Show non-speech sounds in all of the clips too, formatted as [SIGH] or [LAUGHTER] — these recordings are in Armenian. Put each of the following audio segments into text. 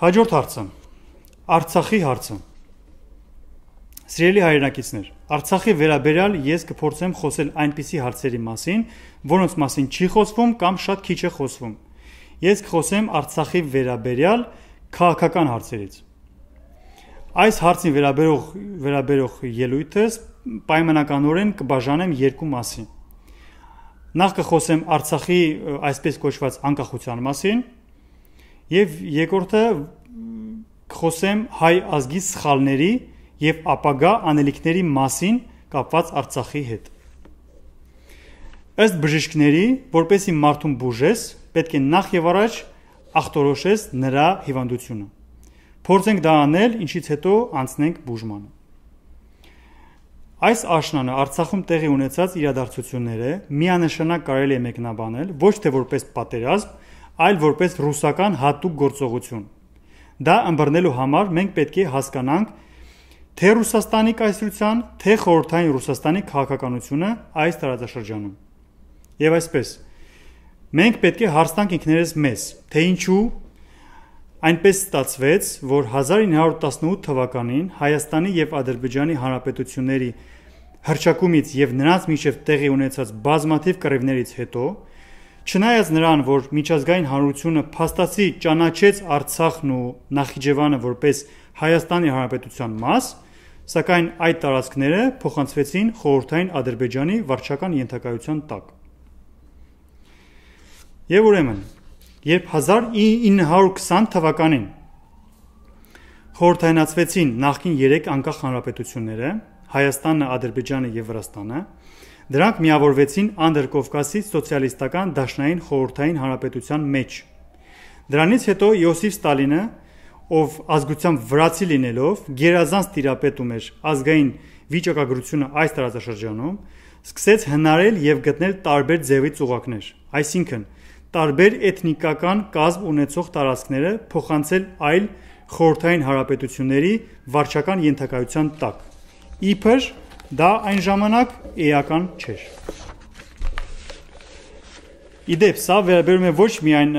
Հաջորդ հարցը Արցախի հարցը Սիրելի հայրենակիցներ, Արցախի վերաբերյալ ես կփորձեմ խոսել այնպիսի հարցերի մասին, որոնց մասին չի խոսվում կամ շատ քիչ է խոսվում։ Ես կխոսեմ Արցախի վերաբերյալ քաղաքական հարցերից։ Այս հարցին վերաբերող վերաբերող ելույթս պայմանականորեն կբաժանեմ երկու մասի։ Նախ կխոսեմ Արցախի այսպես կոչված անկախության մասին, Եվ երկրորդը խոսեմ հայ ազգի սխալների եւ ապագա անելիքների մասին կապված Արցախի հետ։ Ըստ բժիշկների, որպեսի մարդուն բուժես, պետք է նախ եւ առաջ ախտորոշես նրա հիվանդությունը։ Փորձենք դա անել, ինչից հետո անցնենք բուժմանը։ Այս աշնանը Արցախում տեղի ունեցած իրադարձությունները միանշանակ կարելի է մեկնաբանել ոչ թե որպես պատերազմ, այլ որպես ռուսական հատուկ գործողություն։ Դա ըմբռնելու համար մենք պետք է հասկանանք թե Ռուսաստանի կայսրության, թե խորհրդային Ռուսաստանի քաղաքականությունը այս տարածաշրջանում։ Եվ այսպես մենք պետք է հարցնանք ինքներս մեզ, թե ինչու Այնպես ստացվեց, որ 1918 թվականին Հայաստանի եւ Ադրբեջանի հանրապետությունների հրճակումից եւ նրանց միջև տեղի ունեցած բազմաթիվ կռիվներից հետո Չնայած նրան, որ միջազգային հանրությունը փաստացի ճանաչեց Արցախն ու Նախիջևանը որպես Հայաստանի Հանրապետության մաս, սակայն այդ տարածքները փոխանցվեցին խորհրդային Ադրբեջանի վարչական ենթակայության տակ։ Եվ ուրեմն, երբ 1920 թվականին խորհրդայնացվեցին նախկին 3 անկախ հանրապետությունները, Հայաստանը, Ադրբեջանը եւ Վրաստանը, Դրանք միավորվեցին Անդերկովկասի սոցիալիստական դաշնային խորհրդային հանրապետության մեջ։ Դրանից հետո Իոսիֆ Ստալինը, ով ազգությամբ վրացի լինելով գերազանց տիրապետում էր ազգային վիճակագրությունը այս տարածաշրջանում, սկսեց հնարել եւ գտնել տարբեր ձևի ծուղակներ, այսինքն տարբեր էթնիկական կազմ ունեցող տարածքները փոխանցել այլ խորթային հարաբերությունների վարչական ենթակայության տակ։ Իբր Դա այն ժամանակ էական չէր։ Իդեպ, սա վերաբերում է ոչ միայն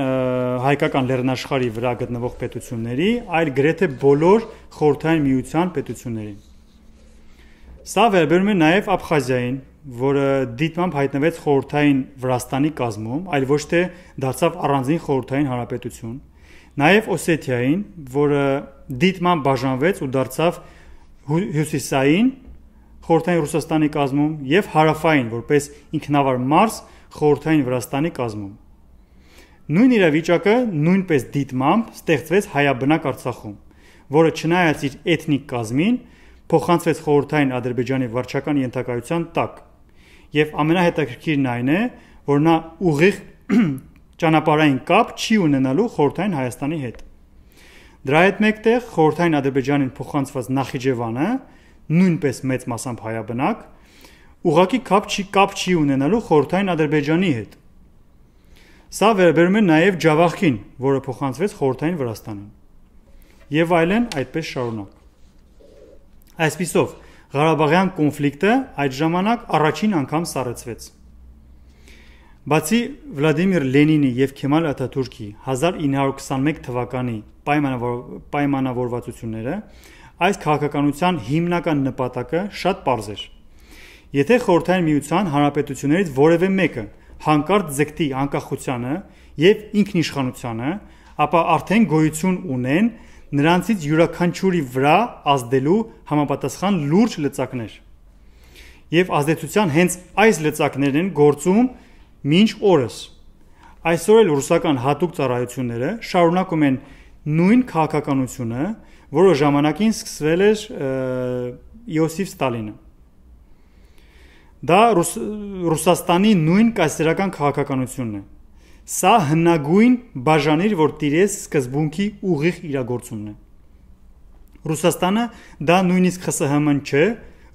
հայկական լեռնաշխարհի վրա գտնվող պետությունների, այլ գրեթե բոլոր խորհրդային միության պետություններին։ Սա վերաբերում է նաև Աբխազիային, որը դիտմամբ հայտնվեց խորհրդային Վրաստանի կազմում, այլ ոչ թե դարձավ առանձին խորհրդային հանրապետություն։ Նաև Օսեթիային, որը դիտմամբ բաժանվեց ու դարձավ հյուսիսային խորհրդային Ռուսաստանի կազմում եւ հարավային որպես ինքնավար մարզ խորհրդային Վրաստանի կազմում։ Նույն իրավիճակը նույնպես դիտմամբ ստեղծվեց հայաբնակ Արցախում, որը չնայած իր էթնիկ կազմին փոխանցվեց խորհրդային Ադրբեջանի վարչական ենթակայության տակ։ Եվ ամենահետաքրքիրն այն է, որ նա ուղիղ [CLEARS THROAT] ճանապարհային կապ չի ունենալու խորհրդային Հայաստանի հետ։ Դրա հետ մեկտեղ խորհրդային Ադրբեջանին փոխանցված Նախիջևանը նույնպես մեծ մասամբ հայաբնակ, ուղակի կապ չի կապ չի ունենալու խորթային Ադրբեջանի հետ։ Սա վերաբերում է նաև Ջավախքին, որը փոխանցվեց խորթային Վրաստանին։ Եվ այլն այդպես շարունակ։ Այսպիսով Ղարաբաղյան կոնֆլիկտը այդ ժամանակ առաջին անգամ սառեցվեց։ Բացի Վլադիմիր Լենինի եւ Քեմալ Աթաթուրքի 1921 թվականի պայմանավոր, պայմանավորվածությունները, Այս քաղաքականության հիմնական նպատակը շատ պարզ էր։ Եթե Խորհրդային Միության հանրապետություններից որևէ մեկը հանկարծ ձգտի անկախությանը եւ ինքնիշխանությանը, ապա արդեն գոյություն ունեն նրանցից յուրաքանչյուրի վրա ազդելու համապատասխան լուրջ լծակներ։ Եվ ազդեցության հենց այս լծակներն են գործում մինչ օրս։ Այսօր էլ ռուսական հատուկ ծառայությունները շարունակում են նույն քաղաքականությունը, որը ժամանակին սկսվել էր Իոսիֆ Ստալինը։ Դա Ռուս, Ռուսաստանի նույն կայսերական քաղաքականությունն է։ Սա հնագույն բաժանիր, որ տիրես սկզբունքի ուղիղ իրագործումն է։ Ռուսաստանը դա նույնիսկ ԽՍՀՄ-ն չէ,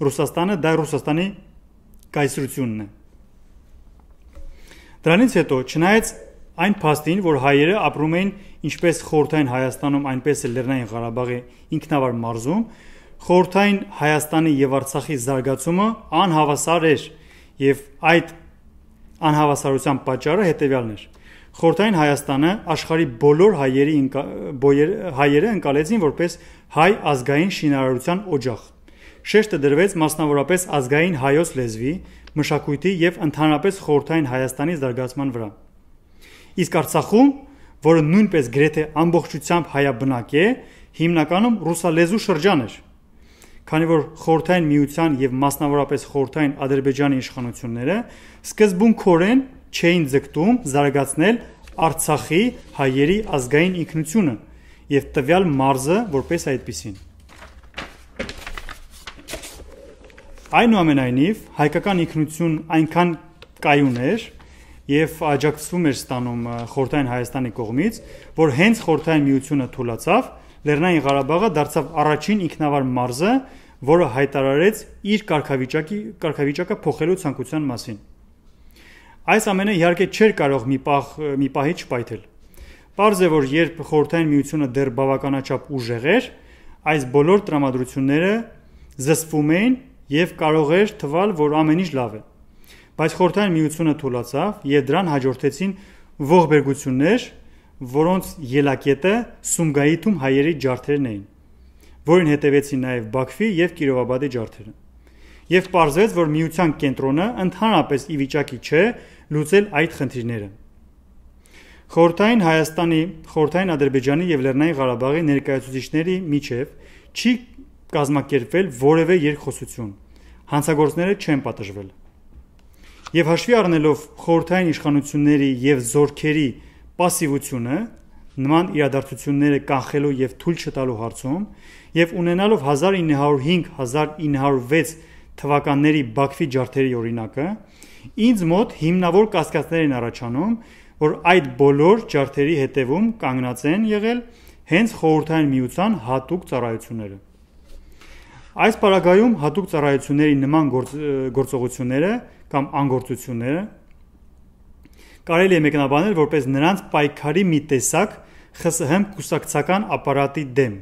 Ռուսաստանը դա Ռուսաստանի կայսրությունն է։ Դրանից հետո, չնայած Այն փաստին, որ հայերը ապրում էին ինչպես Խորթային Հայաստանում, այնպես էլ Լեռնային Ղարաբաղի ինքնավար մարզում, Խորթային Հայաստանի եւ Արցախի զարգացումը անհավասար էր եւ այդ անհավասարության պատճառը հետեւյալն էր։ Խորթային Հայաստանը աշխարի բոլոր հայերի բոյեր, հայերը ընկալեցին որպես հայ ազգային շինարարության օջախ։ Շեշտը դրվեց մասնավորապես ազգային հայոց լեզվի, մշակույթի եւ ընդհանրապես խորթային Հայաստանի զարգացման վրա։ Իսկ Արցախում, որը նույնպես գրեթե ամբողջությամբ հայաբնակ է, հիմնականում ռուսալեզու շրջան էր։ Քանի որ խորթային միության եւ մասնավորապես խորթային Ադրբեջանի իշխանությունները սկզբունքորեն չէին ձգտում զարգացնել Արցախի հայերի ազգային ինքնությունը եւ տվյալ մարզը որպես այդպիսին։ Այնուամենայնիվ հայկական ինքնություն այնքան կայուն էր, եւ աջակցում էր ստանում Խորթային Հայաստանի կողմից, որ հենց Խորթային միությունը թուլացավ, Լեռնային Ղարաբաղը դարձավ առաջին ինքնավար մարզը, որը հայտարարեց իր կարգավիճակի կարգավիճակը փոխելու ցանկության մասին։ Այս ամենը իհարկե չէր կարող մի պահ մի պահի չփայտել։ Պարզ է, որ երբ Խորթային միությունը դեռ բավականաչափ ուժեղ էր, այս բոլոր տրամադրությունները զսպվում էին եւ կարող էր թվալ, որ ամեն ինչ լավ է։ Բայց խորհրդային միությունը թուլացավ եւ դրան հաջորդեցին ողբերգություններ, որոնց ելակետը Սումգայիթում հայերի ջարդերն էին, որին հետևեցին նաեւ Բաքվի եւ Կիրովաբադի ջարդերը։ Եվ պարզեց, որ միության կենտրոնը ընդհանրապես ի վիճակի չէ լուծել այդ խնդիրները։ Խորհրդային Հայաստանի, Խորհրդային Ադրբեջանի եւ Լեռնային Ղարաբաղի ներկայացուցիչների միջև չի կազմակերպվել որևէ երկխոսություն։ Հանցագործները չեն պատժվել եւ հաշվի առնելով խորհրդային իշխանությունների եւ զորքերի пассивությունը նման իրադարձությունները կանխելու եւ թույլ չտալու հարցում եւ ունենալով 1905-1906 թվականների Բաքվի ջարդերի օրինակը ինձ մոտ հիմնավոր կասկածներ են առաջանում, որ այդ բոլոր ջարդերի հետևում կանգնած են եղել հենց խորհրդային միության հատուկ ծառայությունները։ Այս պարագայում հատուկ ծառայությունների նման գործ, գործողությունները գործ, կամ անգործությունները կարելի է մեկնաբանել որպես նրանց պայքարի մի տեսակ ԽՍՀՄ կուսակցական ապարատի դեմ։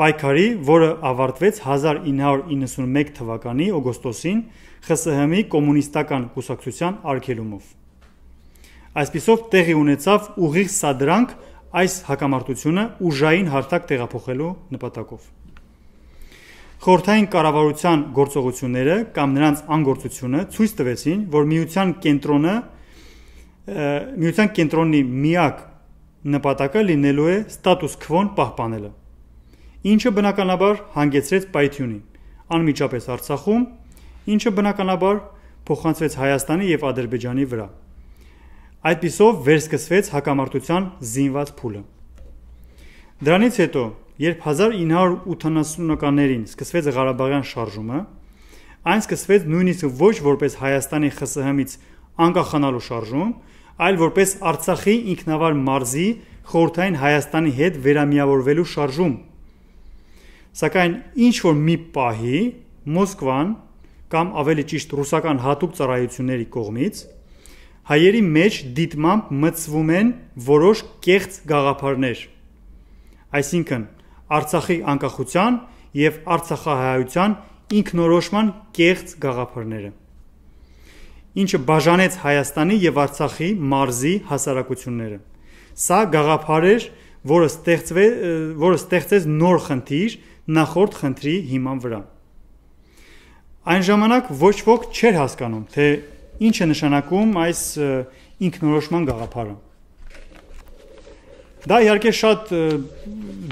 Պայքարի, որը ավարտվեց 1991 թվականի օգոստոսին ԽՍՀՄ-ի կոմունիստական կուսակցության արգելումով։ Այսպիսով տեղի ունեցավ ուղիղ սադրանք այս հակամարտությունը ուժային հարթակ տեղափոխելու նպատակով։ Խորհրդային կառավարության գործողությունները կամ նրանց անգործությունը ցույց տվեցին, որ միության կենտրոնը միության կենտրոնի միակ նպատակը լինելու է ստատուս քվոն պահպանելը, ինչը բնականաբար հանգեցրեց պայթյունի անմիջապես Արցախում, ինչը բնականաբար փոխանցվեց Հայաստանի եւ Ադրբեջանի վրա։ Այդ պիսով վերսկսվեց հակամարտության զինված փուլը։ Դրանից հետո Երբ 1980-ականներին սկսվեց Ղարաբաղյան շարժումը, այն սկսվեց նույնիսկ ոչ որպես Հայաստանի ԽՍՀՄ-ից անկախանալու շարժում, այլ որպես Արցախի ինքնավար մարզի խորթային Հայաստանի հետ վերամիավորվելու շարժում։ Սակայն ինչ որ մի պահի Մոսկվան կամ ավելի ճիշտ ռուսական հատուկ ծառայությունների կողմից հայերի մեջ դիտմամբ մցվում են որոշ կեղծ գաղափարներ։ Այսինքն, Արցախի անկախության եւ Արցախահայության ինքնորոշման կեղծ գաղափարները ինչը բաժանեց Հայաստանի եւ Արցախի մարզի հասարակությունները։ Սա գաղափար էր, որը ստեղծվեց, որը ստեղծեց նոր խնդիր նախորդ խնդրի հիման վրա։ Այն ժամանակ ոչ ոք չէր հասկանում, թե ինչ է նշանակում այս ինքնորոշման գաղափարը։ Դա իհարկե շատ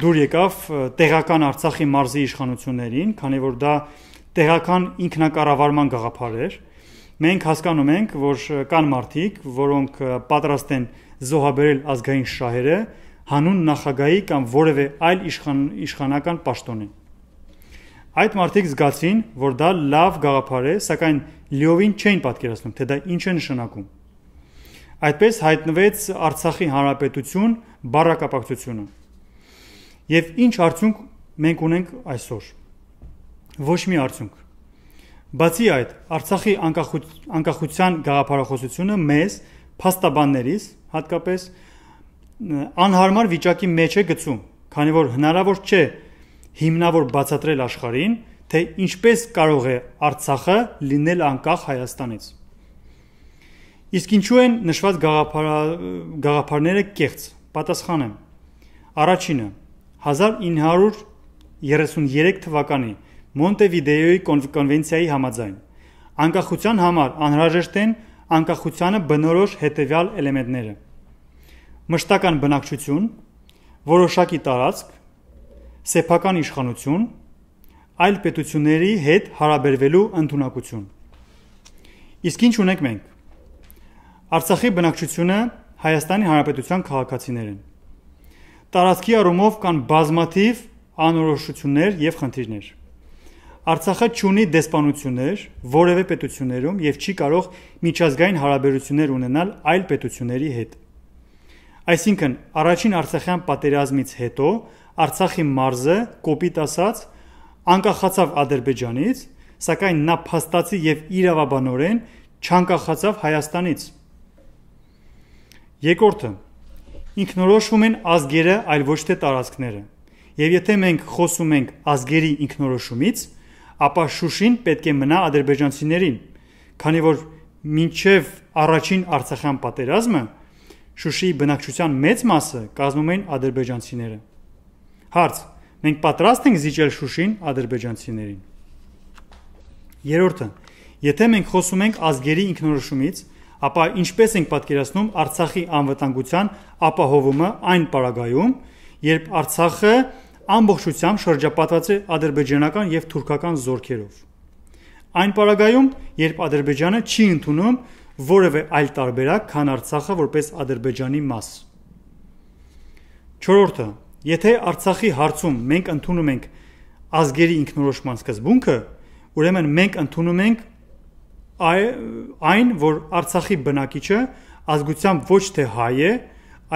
դուր եկավ տեղական Արցախի մարզի իշխանություններին, քանի որ դա տեղական ինքնակառավարման գաղափար էր։ Մենք հասկանում ենք, որ կան մարդիկ, որոնք պատրաստ են զոհաբերել ազգային շահերը հանուն նախագահի կամ որևէ այլ իշխան, իշխանական պաշտոնի։ Այդ մարդիկ զգացին, որ դա լավ գաղափար է, սակայն լիովին չէին պատկերացնում, թե դա ինչ է նշանակում։ Այդպես հայտնվեց Արցախի հանրապետություն բառակապակցությունը։ Եվ ինչ արդյունք մենք ունենք այսօր։ Ոչ մի արդյունք։ Բացի այդ, Արցախի անկախության գաղափարախոսությունը մեզ փաստաբաններից հատկապես անհարմար վիճակի մեջ է գցում, քանի որ հնարավոր չէ հիմնավոր բացատրել աշխարհին, թե ինչպես կարող է Արցախը լինել անկախ Հայաստանից։ Իսկ ինչու են նշված գաղափարները կեղծ Պատասխանը. Առաջինը 1933 թվականի Մոնտեվիդեոյի կոնվենցիայի համաձայն անկախության համար անհրաժեշտ են անկախությանը բնորոշ հետևյալ էլեմենտները. մշտական բնակչություն, որոշակի տարածք, սեփական իշխանություն, այլ պետությունների հետ հարաբերվելու ընդունակություն։ Իսկ ինչ ունենք մենք։ Արցախի բնակչությունը Հայաստանի Հանրապետության քաղաքացիներ են։ Տարածքի առումով կան բազմաթիվ անորոշություններ եւ խնդիրներ։ Արցախը ճունի դեսպանություններ որևէ պետություններում եւ չի կարող միջազգային հարաբերություններ ունենալ այլ պետությունների հետ։ Այսինքն, առաջին Արցախյան պատերազմից հետո Արցախի մարզը կոպիտ ասած անկախացավ Ադրբեջանից, սակայն նա փաստացի եւ իրավաբանորեն չանկախացավ Հայաստանից։ Երկրորդը ինքնորոշվում են ազգերը, այլ ոչ թե տարածքները։ Եվ եթե մենք խոսում ենք ազգերի ինքնորոշումից, ապա Շուշին պետք է մնա ադրբեջանցիներին, քանի որ մինչև առաջին Արցախյան պատերազմը Շուշիի բնակչության մեծ մասը կազմում էին ադրբեջանցիները։ Հարց. Մենք պատրաստ ենք զիջել Շուշին ադրբեջանցիներին։ Երրորդը, եթե մենք խոսում ենք ազգերի ինքնորոշումից, ապա ինչպես ենք պատկերացնում Արցախի անվտանգության ապահովումը այն պարագայում, երբ Արցախը ամբողջությամբ շրջապատված է ադրբեջանական եւ թուրքական զորքերով։ Այն պարագայում, երբ Ադրբեջանը չի ընդունում որևէ այլ տարբերակ, քան Արցախը որպես Ադրբեջանի մաս։ 4-ը. Եթե Արցախի հարցում մենք ընդունում ենք ազգերի ինքնորոշման սկզբունքը, ուրեմն մենք ընդունում ենք այն, որ Արցախի բնակիչը ազգությամբ ոչ թե հայ է,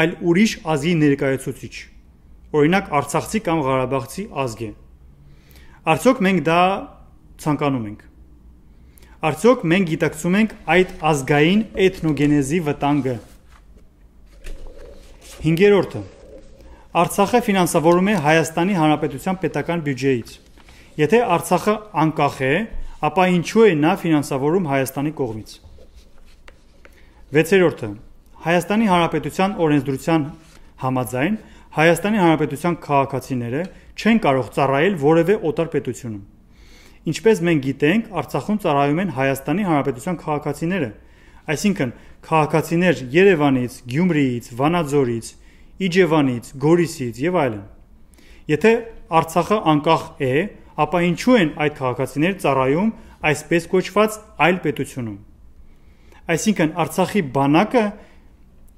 այլ ուրիշ ազգի ներկայացուցիչ։ Օրինակ Արցախցի կամ Ղարաբաղցի ազգ է։ Արդյոք մենք դա ցանկանում ենք։ Արդյոք մենք գիտակցում ենք այդ ազգային էթնոգենեզի վտանգը։ 5-րդը Արցախը ֆինանսավորում է Հայաստանի Հանրապետության պետական բյուջեից։ Եթե Արցախը անկախ է, ապա ինչու է նա ֆինանսավորում Հայաստանի կողմից։ 6-րդը Հայաստանի Հանրապետության օրենսդրության համաձայն Հայաստանի Հանրապետության քաղաքացիները չեն կարող ծառայել որևէ օտար պետությունում։ Ինչպես մենք գիտենք, Արցախում ծառայում են Հայաստանի Հանրապետության քաղաքացիները, այսինքն քաղաքացիներ Երևանից, Գյումրիից, Վանաձորից, Իջևանից, Գորիսից եւ այլն։ Եթե Արցախը անկախ է, ապա ինչու են այդ քաղաքացիները ծառայում այսպես կոչված այլ պետությունում։ Այսինքն Արցախի բանակը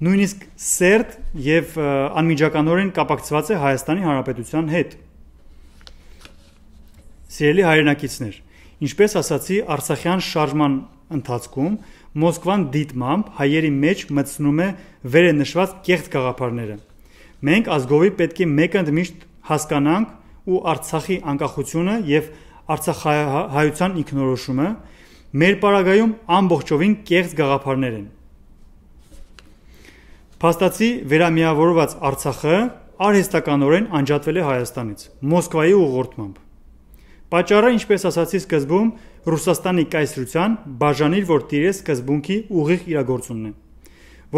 նույնիսկ սերտ եւ անմիջականորեն կապակցված է Հայաստանի Հանրապետության հետ։ Սիրելի հայրենակիցներ, ինչպես ասացի, Արցախյան շարժման ընթացքում Մոսկվան դիտմամբ հայերի մեջ մտցնում է վերենշված կեղծ գաղափարները։ Մենք ազգովի պետք է մեկընդմիշտ հասկանանք, ու Արցախի անկախությունը եւ Արցախայության ինքնորոշումը մեր պարագայում ամբողջովին կեղծ գաղափարներ են։ Փաստացի վերամիավորված Արցախը արհեստականորեն անջատվել է Հայաստանից Մոսկվայի ուղղորդմամբ։ Պաճառը, ինչպես ասացի սկզբում, Ռուսաստանի կայսրության բաժանիր որ տիրե սկզբունքի ուղիղ իրագործումն է,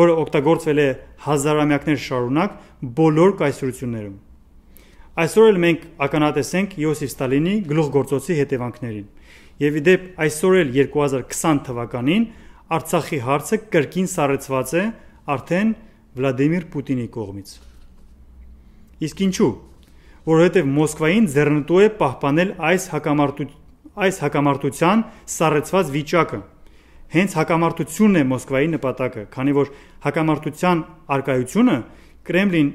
որը օգտագործվել է հազարամյակներ շարունակ բոլոր կայսրություններում։ Այսօր էլ մենք ականատեսենք Իոսիֆ Ստալինի գլուխգործոցի հետևանքներին։ Եվ ի դեպ այսօր էլ 2020 թվականին Արցախի հարցը կրկին սառեցված է արդեն Վլադիմիր Պուտինի կողմից։ Իսկ ինչու՞։ Որովհետև Մոսկվային ձեռնտու է պահպանել այս հակամարտու այս հակամարտության սառեցված վիճակը։ Հենց հակամարտությունն է Մոսկվայի նպատակը, քանի որ հակամարտության արկայությունը Կրեմլին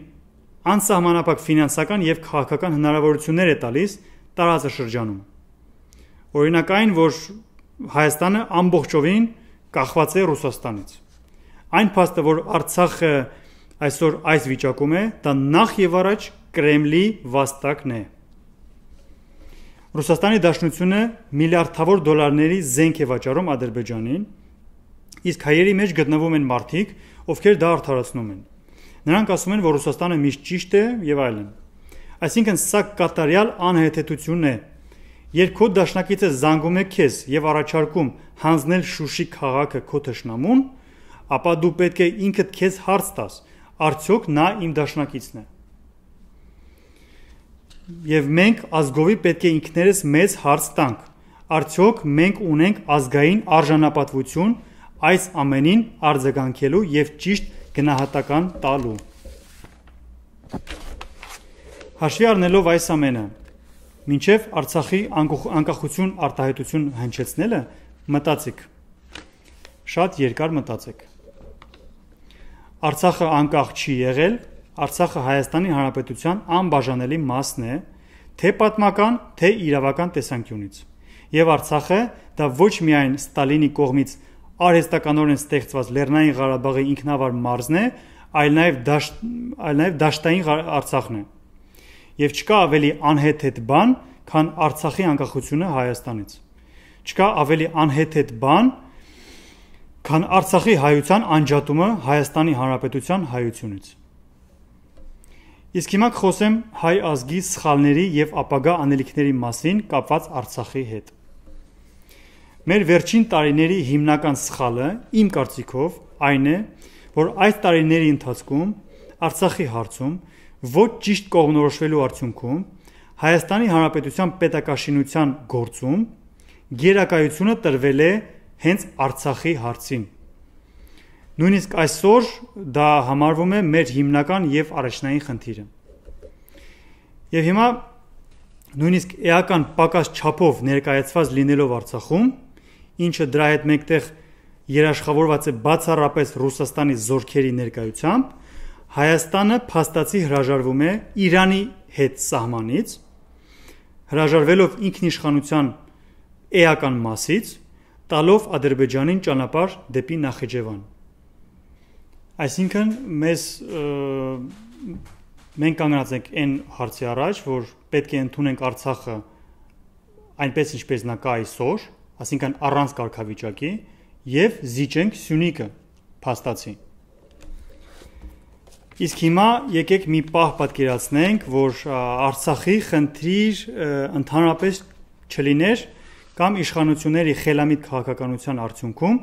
անսահմանափակ ֆինանսական եւ քաղաքական հնարավորություններ է տալիս տարածաշրջանում։ Օրինակ այն, որ Հայաստանը ամբողջովին կախված է Ռուսաստանից։ Այն փաստը, որ Արցախը այսօր այս վիճակում է, դա նախ եւ առաջ Կրեմլի վաստակն է։ Ռուսաստանի Դաշնությունը միլիարդավոր դոլարների զենք է վաճառում Ադրբեջանին, իսկ հայերի մեջ գտնվում են մարդիկ, ովքեր դա արդարացնում են։ Նրանք ասում են, որ Ռուսաստանը միշտ ճիշտ է եւ այլն։ Այսինքն սա կատարյալ անհեթեթություն է։ Երբ քո դաշնակիցը զանգում է քեզ եւ առաջարկում հանձնել Շուշի քաղաքը քո ճշնամուն, ապա դու պետք է ինքդ քեզ հարց տաս. արդյոք նա իմ դաշնակիցն է։ Եվ մենք ազգովի պետք է ինքներս մեզ հարց տանք. արդյոք մենք ունենք ազգային արժանապատվություն այս ամենին արձագանքելու եւ ճիշտ գնահատական տալու։ Հաշվի առնելով այս ամենը, մինչև Արցախի անկախություն արտահայտություն հնչեցնելը մտածիկ։ Շատ երկար մտածեք։ Արցախը անկախ չի եղել, Արցախը Հայաստանի Հանրապետության անբաժանելի մասն է, թե պատմական, թե իրավական տեսանկյունից։ Եվ Արցախը դա ոչ միայն Ստալինի կողմից արհեստականորեն ստեղծված Լեռնային Ղարաբաղի ինքնավար մարզն է, այլ նաև դաշտ, այլ նաև դաշտային Արցախն է։ Եվ չկա ավելի անհեթեթ բան, քան Արցախի անկախությունը Հայաստանից։ Չկա ավելի անհեթեթ բան, քան Արցախի հայության անջատումը Հայաստանի Հանրապետության հայությունից։ Իսկ հիմա կխոսեմ հայ ազգի սխալների եւ ապագա անելիքների մասին կապված Արցախի հետ։ Մեր վերջին տարիների հիմնական սխալը իմ կարծիքով այն է, որ այս տարիների ընթացքում Արցախի հարցում ոչ ճիշտ կողնորոշվելու արդյունքում Հայաստանի Հանրապետության պետակաշինության գործում գերակայությունը տրվել է հենց Արցախի հարցին։ Նույնիսկ այսօր դա համարվում է մեր հիմնական եւ առաջնային խնդիրը։ Եվ հիմա նույնիսկ էական պակաս չափով ներկայացված լինելով Արցախում ինչը դրա հետ մեկտեղ երաշխավորված է բացառապես Ռուսաստանի զորքերի ներկայությամբ, Հայաստանը փաստացի հրաժարվում է Իրանի հետ սահմանից, հրաժարվելով ինքնիշխանության էական մասից, տալով Ադրբեջանին ճանապարհ դեպի Նախիջևան։ Այսինքն մեզ մենք կանգնած ենք այն հարցի առաջ, որ պետք է ընդունենք Արցախը այնպես ինչպես նա կա այսօր, ասինքն առանց կարգավիճակի եւ զիջենք Սյունիքը փաստացի։ Իսկ հիմա եկեք մի պահ պատկերացնենք, որ Արցախի խնդիր ընդհանրապես չլիներ կամ իշխանությունների խելամիտ քաղաքականության արդյունքում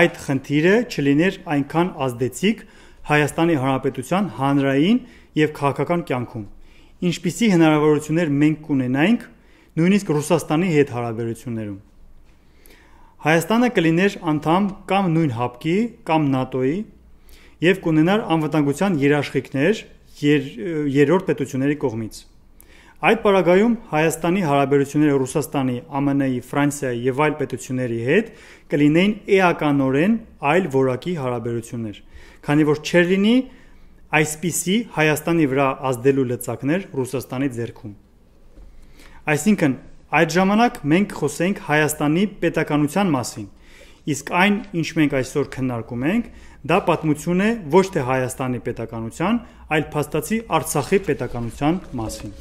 այդ խնդիրը չլիներ այնքան ազդեցիկ Հայաստանի Հանրապետության հանրային եւ քաղաքական կյանքում։ Ինչպիսի հնարավորություններ մենք կունենայինք նույնիսկ Ռուսաստանի հետ հարաբերություններում։ Հայաստանը կլիներ անդամ կամ նույն հապկի կամ ՆԱՏՕ-ի եւ կունենար անվտանգության երաշխիքներ եր, երրորդ պետությունների կողմից։ Այդ պարագայում Հայաստանի հարաբերությունները Ռուսաստանի, ԱՄՆ-ի, Ֆրանսիայի եւ այլ պետությունների հետ կլինեին էականորեն այլ որակի հարաբերություններ, քանի որ չեր լինի այսպիսի Հայաստանի վրա ազդելու լծակներ Ռուսաստանի ձեռքում։ Այսինքն Այդ ժամանակ մենք խոսենք Հայաստանի պետականության մասին։ Իսկ այն, ինչ մենք այսօր քննարկում ենք, դա պատմություն է ոչ թե Հայաստանի պետականության, այլ փաստացի Արցախի պետականության մասին։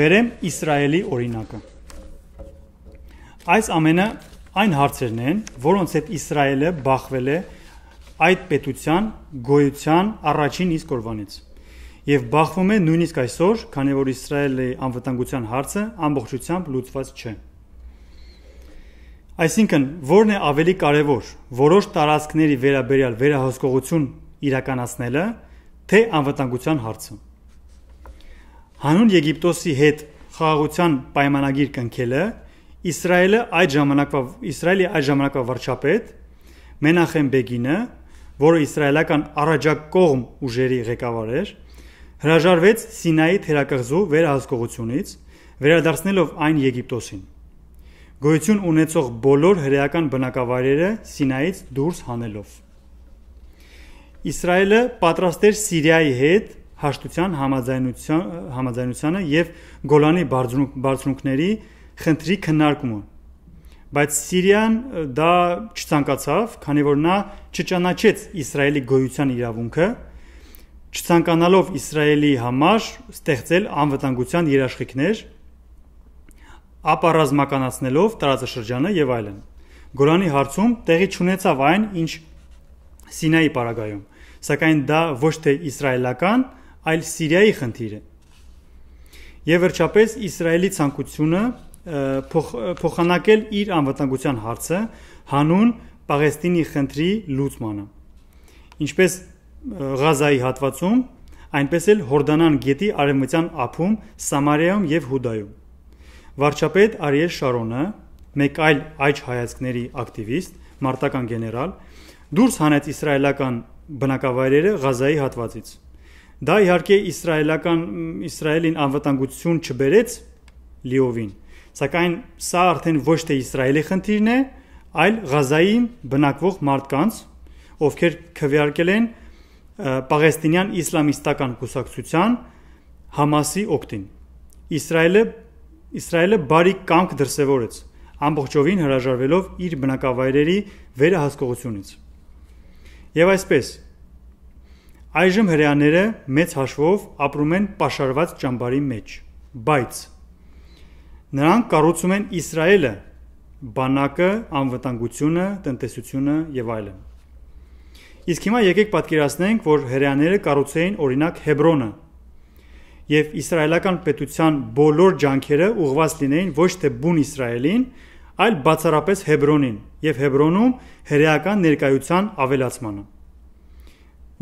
Բերեմ Իսրայելի օրինակը։ Այս ամենը այն հարցերն են, որոնց հետ Իսրայելը բախվել է այդ պետության գոյության առաջին իսկ օրվանից եւ բախվում է նույնիսկ այսօր, քանի որ Իսրայելի անվտանգության հարցը ամբողջությամբ լուծված չէ։ Այսինքն, ո՞րն է ավելի կարևոր՝ որոշ տարածքների վերաբերյալ վերահսկողություն իրականացնելը, թե անվտանգության հարցը։ Հանուն Եգիպտոսի հետ խաղաղության պայմանագիր կնքելը Իսրայելը այդ ժամանակվա Իսրայելի այդ ժամանակվա վարչապետ Մենախեմ Բեգինը, որը իսրայելական առաջակողմ ուժերի ղեկավար էր, հրաժարվեց Սինայի թերակղզու վերահսկողությունից, վերադարձնելով այն Եգիպտոսին։ Գոյություն ունեցող բոլոր հրեական բնակավայրերը Սինայից դուրս հանելով։ Իսրայելը պատրաստ էր Սիրիայի հետ հաշտության համաձայնության համաձայնությանը եւ Գոլանի բարձունքների խնդրի քննարկումը։ Բայց Սիրիան դա չցանկացավ, քանի որ նա չճանաչեց Իսրայելի գոյության իրավունքը չցանկանալով Իսրայելի համար ստեղծել անվտանգության երաշխիքներ, ապառազմականացնելով տարածաշրջանը եւ այլն։ Գորանի հարցում տեղի չունեցավ այն, ինչ Սինայի պարագայում, սակայն դա ոչ թե իսրայելական, այլ Սիրիայի խնդիր է։ Եվ վերջապես Իսրայելի ցանկությունը փոխ, փոխանակել իր անվտանգության հարցը հանուն Պաղեստինի խնդրի լուծմանը։ Ինչպես Ղազայի հատվածում, այնպես էլ Հորդանան գետի արևմտյան ափում, Սամարիայում եւ Հուդայում։ Վարչապետ Արիել Շարոնը, մեկ այլ աջ հայացքների ակտիվիստ, մարտական գեներալ, դուրս հանեց իսրայելական բնակավայրերը Ղազայի հատվածից։ Դա իհարկե իսրայելական Իսրայելին անվտանգություն չբերեց լիովին, սակայն սա արդեն ոչ թե Իսրայելի խնդիրն է, այլ Ղազային բնակվող մարդկանց, ովքեր քվեարկել են Պաղեստինյան իսլամիստական կուսակցության Համասի օկտին։ Իսրայելը Իսրայելը բարի կամք դրսևորեց ամբողջովին հրաժարվելով իր բնակավայրերի վերահսկողությունից։ Եվ այսպես այժմ հрьяաները մեծ հաշվով ապրում են pašարված ճամբարի մեջ, բայց նրանք կառուցում են Իսրայելը, բանակը, անվտանգությունը, տնտեսությունը եւ այլն։ Իսկ հիմա եկեք պատկերացնենք, որ հրեաները կառուցեին օրինակ Հեբրոնը եւ իսրայելական պետության բոլոր ջանքերը ուղված լինեին ոչ թե բուն Իսրայելին, այլ բացառապես Հեբրոնին եւ Հեբրոնում հրեական ներկայության ավելացմանը։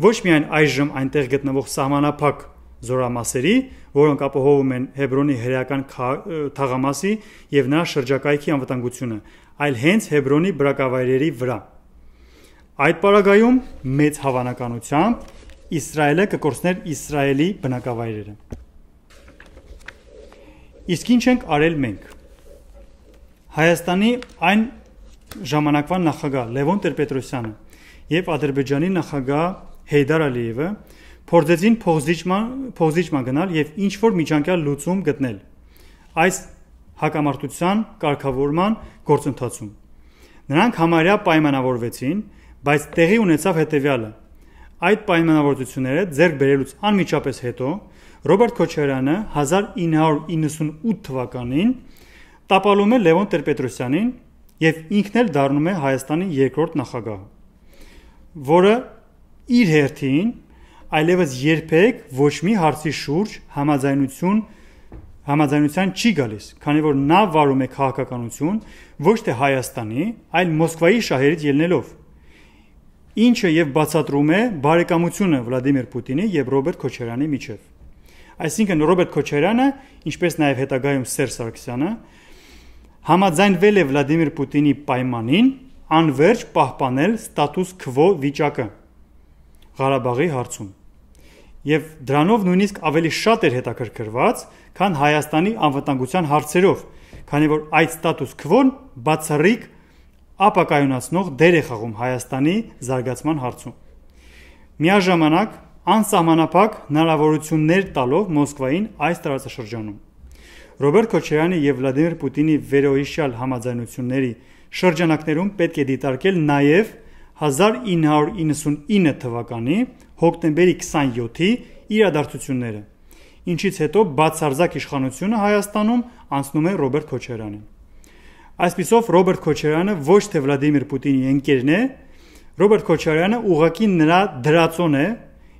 Ոչ միայն այժմ այնտեղ գտնվող սահմանափակ զորամասերի, որոնք ապահովում են Հեբրոնի հրեական թաղամասի եւ նրա շրջակայքի անվտանգությունը, այլ հենց Հեբրոնի բրակավայրերի վրա։ Այդ պարագայում մեծ հավանականությամբ Իսրայելը կկորցներ Իսրայելի բնակավայրերը։ Իսկ ինչ ենք արել մենք։ Հայաստանի այն ժամանակվա նախագահ Լևոն Տեր-Պետրոսյանը եւ Ադրբեջանի նախագահ Հեյդար Ալիևը փորձեցին փոխզիջման փոխզիջման գնալ եւ ինչ որ միջանկյալ լուծում գտնել այս հակամարտության կարգավորման գործընթացում։ Նրանք համարյա պայմանավորվեցին, Բայց տեղի ունեցավ հետևյալը. այդ պայմանավորվածությունները ձեռք բերելուց անմիջապես հետո Ռոբերտ Քոչարյանը 1998 թվականին տապալում է Լևոն Տեր-Պետրոսյանին եւ ինքն էլ դառնում է Հայաստանի երկրորդ նախագահը, որը իր հերթին այլևս երբեք ոչ մի հարցի շուրջ համաձայնություն համաձայնության չի գալիս, քանի որ նա վարում է քաղաքականություն ոչ թե Հայաստանի, այլ Մոսկվայի շահերից ելնելով ինչը եւ բացատրում է բարեկամությունը Վլադիմիր Պուտինի եւ Ռոբերտ Քոչարյանի միջև։ Այսինքն Ռոբերտ Քոչարյանը, ինչպես նաեւ հետագայում Սերժ Սարգսյանը, համաձայնվել է Վլադիմիր Պուտինի պայմանին անverջ պահպանել ստատուս քվո վիճակը Ղարաբաղի հարցում եւ դրանով նույնիսկ ավելի շատ էր հետաքրքրված, քան Հայաստանի անվտանգության հարցերով, քանի որ այդ ստատուս քվոն բացառիկ ապակայունացնող դեր է խաղում Հայաստանի զարգացման հարցում։ Միաժամանակ անսահմանափակ հնարավորություններ տալով Մոսկվային այս տարածաշրջանում։ Ռոբերտ Քոչարյանի եւ Վլադիմիր Պուտինի վերոհիշյալ համաձայնությունների շրջանակներում պետք է դիտարկել նաեւ 1999 թվականի հոկտեմբերի 27-ի իրադարձությունները, ինչից հետո բացարձակ իշխանությունը Հայաստանում անցնում է Ռոբերտ Քոչարյանին։ Այսպիսով Ռոբերտ Քոչարյանը ոչ թե Վլադիմիր Պուտինի ընկերն է, Ռոբերտ Քոչարյանը ուղակի նրա դրացոն է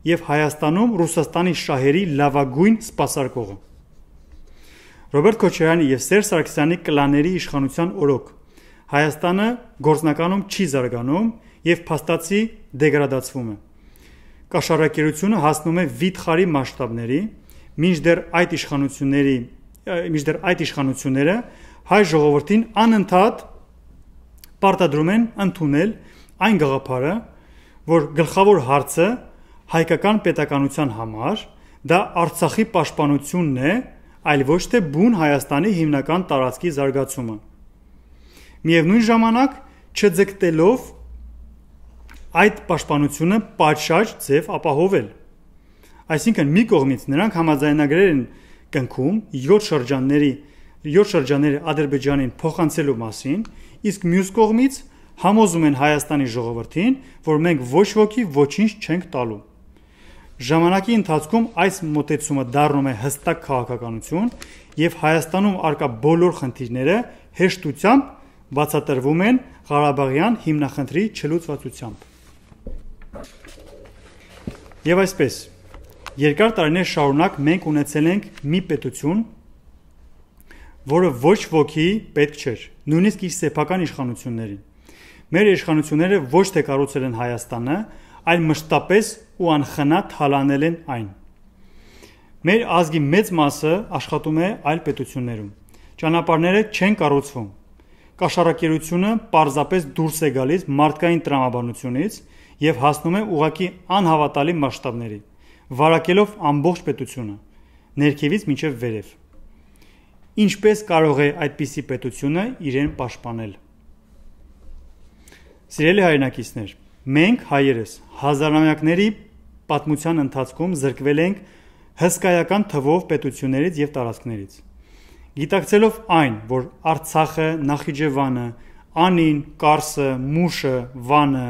եւ Հայաստանում Ռուսաստանի շահերի լավագույն սպասարկողը։ Ռոբերտ Քոչարյանի եւ Սերժ Սարգսյանի կլաների իշխանության օրոք Հայաստանը գործնականում չի զարգանում եւ փաստացի դեգրադացվում է։ Կաշառակերությունը հասնում է վիթխարի մասշտաբների, մինչդեռ այդ իշխանությունների մինչդեռ այդ իշխանությունները հայ ժողովրդին անընդհատ պարտադրում են ընդունել այն գաղափարը, որ գլխավոր հարցը հայկական պետականության համար դա Արցախի պաշտպանությունն է, այլ ոչ թե բուն Հայաստանի հիմնական տարածքի զարգացումը։ Միևնույն ժամանակ չձգտելով այդ պաշտպանությունը պատշաճ ձև ապահովել։ Այսինքն մի կողմից նրանք համաձայնագրեր են կնքում 7 շրջանների 7 շրջանները Ադրբեջանին փոխանցելու մասին, իսկ մյուս կողմից համոզում են Հայաստանի ժողովրդին, որ մենք ոչ ոքի ոչինչ չենք տալու։ Ժամանակի ընթացքում այս մոտեցումը դառնում է հստակ քաղաքականություն եւ Հայաստանում արկա բոլոր խնդիրները հեշտությամբ բացատրվում են Ղարաբաղյան հիմնախնդրի չլուծվածությամբ։ Եվ այսպես, երկար տարիներ շարունակ մենք ունեցել ենք մի պետություն, որը ոչ ոքի պետք չէր, նույնիսկ իր սեփական իշխանություններին։ Մեր իշխանությունները ոչ թե կառուցել են Հայաստանը, այլ մշտապես ու անխնաթ հալանել են այն։ Մեր ազգի մեծ մասը աշխատում է այլ պետություններում։ Ճանապարհները չեն կառուցվում։ Կաշառակերությունը պարզապես դուրս է գալիս մարդկային տրամաբանությունից եւ հասնում է ուղակի անհավատալի մասշտաբների, վարակելով ամբողջ պետությունը ներքևից մինչև վերև։ Ինչպես կարող է այդպիսի պետությունը իրեն պաշտպանել։ Սիրելի հայրենակիցներ, մենք հայերս հազարամյակների պատմության ընթացքում զրկվել ենք հսկայական թվով պետություններից եւ տարածքներից։ Գիտակցելով այն, որ Արցախը, Նախիջևանը, Անին, Կարսը, Մուշը, Վանը,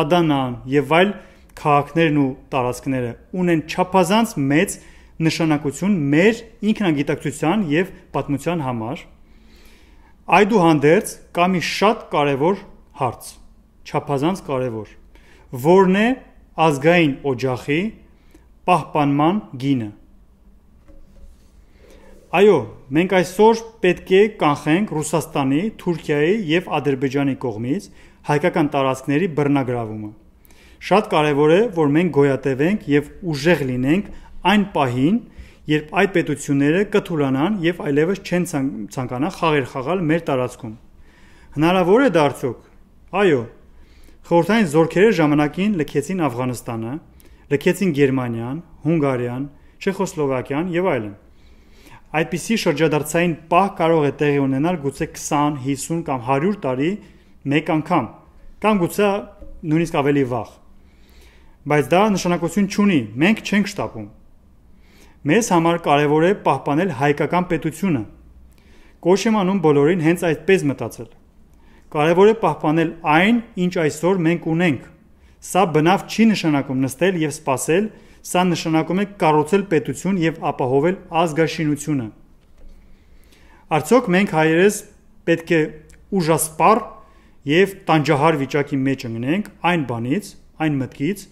Ադանան եւ այլ քաղաքներն ու տարածքները ունեն չափազանց մեծ նշանակություն մեր ինքնագիտակցության եւ պատմության համար։ Այդուհանդերձ կա մի շատ կարևոր հարց, չափազանց կարևոր, որն է ազգային օջախի պահպանման գինը։ Այո, մենք այսօր պետք է կանխենք Ռուսաստանի, Թուրքիայի եւ Ադրբեջանի կողմից հայկական տարածքների բռնագրավումը։ Շատ կարևոր է, որ մենք գոյատևենք եւ ուժեղ լինենք այն պահին, երբ այդ պետությունները կթուրանան եւ այլևս չեն ցանկանա խաղեր խաղալ մեր տարածքում։ Հնարավոր է դա արդյոք։ Այո։ Խորհրդային զորքերը ժամանակին լքեցին Աфghanստանը, լքեցին Գերմանիան, Հունգարիան, Չեխոսլովակիան եւ այլն։ Այդպիսի շրջադարձային պահ կարող է տեղի ունենալ գուցե 20, 50 կամ 100 տարի մեկ անգամ, կամ գուցե նույնիսկ ավելի վաղ։ Բայց դա նշանակություն չունի, մենք չենք շտապում։ Մեզ համար կարևոր է պահպանել հայկական պետությունը։ Կոչ եմ անում բոլորին հենց այդպես մտածել։ Կարևոր է պահպանել այն, ինչ այսօր մենք ունենք։ Սա բնավ չի նշանակում նստել եւ սպասել, սա նշանակում է կառուցել պետություն եւ ապահովել ազգաշինությունը։ Արդյոք մենք հայերս պետք է ուժասպառ եւ տանջահար վիճակի մեջ ընկնենք այն բանից, այն մտքից,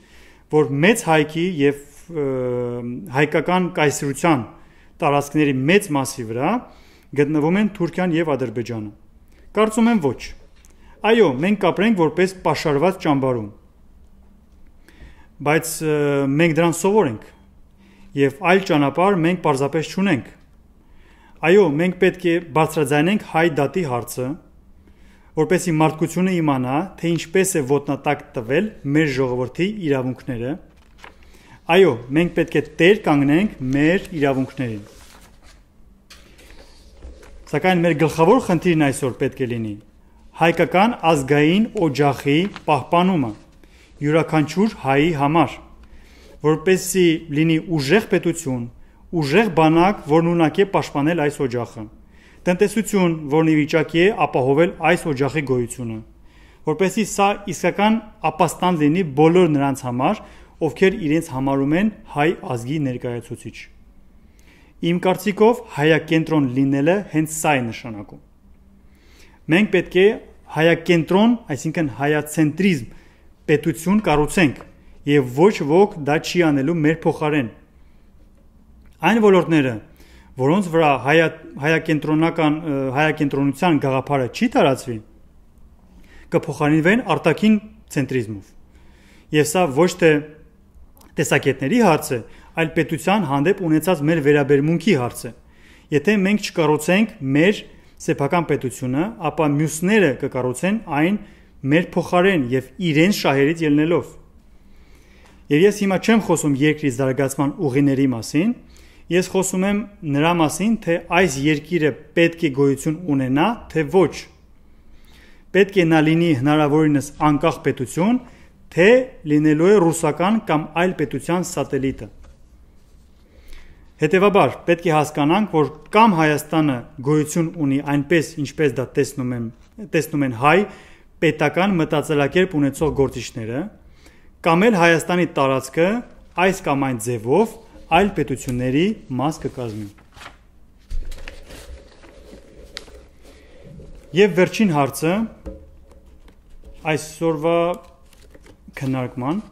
որ մեծ հայքի եւ հայկական կայսրության տարածքների մեծ մասի վրա գտնվում են Թուրքիան եւ Ադրբեջանը։ Կարծում եմ ոչ։ Այո, մենք կապրենք որպես pašարված ճամբարում։ Բայց մենք դրան սովոր ենք եւ այլ ճանապարհ մենք պարզապես չունենք։ Այո, մենք պետք է բարձրաձայնենք հայ դատի հարցը, որպեսի մարդկությունը իմանա, թե ինչպես է ոտնատակ տվել մեր ժողովրդի իրավունքները Այո, մենք պետք է տեր կանգնենք մեր իրավունքներին։ Սակայն մեր գլխավոր խնդիրն այսօր պետք է լինի հայկական ազգային օջախի պահպանումը յուրաքանչյուր հայի համար, որպեսզի լինի ուժեղ պետություն, ուժեղ բանակ, որն ունակ է պաշտպանել այս օջախը։ Տնտեսություն, որն ի վիճակի է ապահովել այս օջախի գոյությունը, որպեսզի սա իսկական ապաստան լինի բոլոր նրանց համար, ովքեր իրենց համարում են հայ ազգի ներկայացուցիչ։ Իմ կարծիքով հայակենտրոն լինելը հենց սա է նշանակում։ Մենք պետք է հայակենտրոն, այսինքն հայացենտրիզմ պետություն կառուցենք եւ ոչ ոք դա չի անելու մեր փոխարեն։ Այն ոլորտները, որոնց վրա հայա հայակենտրոնական հայակենտրոնության գաղափարը չի տարածվի, կփոխարինվեն արտաքին ցենտրիզմով։ Եվ սա ոչ թե տեսակետների հարց է, այլ պետության հանդեպ ունեցած մեր վերաբերմունքի հարց է։ Եթե մենք չկառուցենք մեր սեփական պետությունը, ապա մյուսները կկառուցեն այն մեր փոխարեն եւ իրենց շահերից ելնելով։ Եվ ես հիմա չեմ խոսում երկրի զարգացման ուղիների մասին, ես խոսում եմ նրա մասին, թե այս երկիրը պետք է գոյություն ունենա, թե ոչ։ Պետք է նա լինի հնարավորինս անկախ պետություն, թե լինելու է ռուսական կամ այլ պետության սատելիտը։ Հետևաբար պետք է հասկանանք, որ կամ Հայաստանը գոյություն ունի այնպես, ինչպես դա տեսնում են, տեսնում են հայ պետական մտածելակերպ ունեցող գործիչները, կամ էլ Հայաստանի տարածքը այս կամ այն ձևով այլ պետությունների մաս կկազմի։ Եվ վերջին հարցը այսօրվա Kanarkman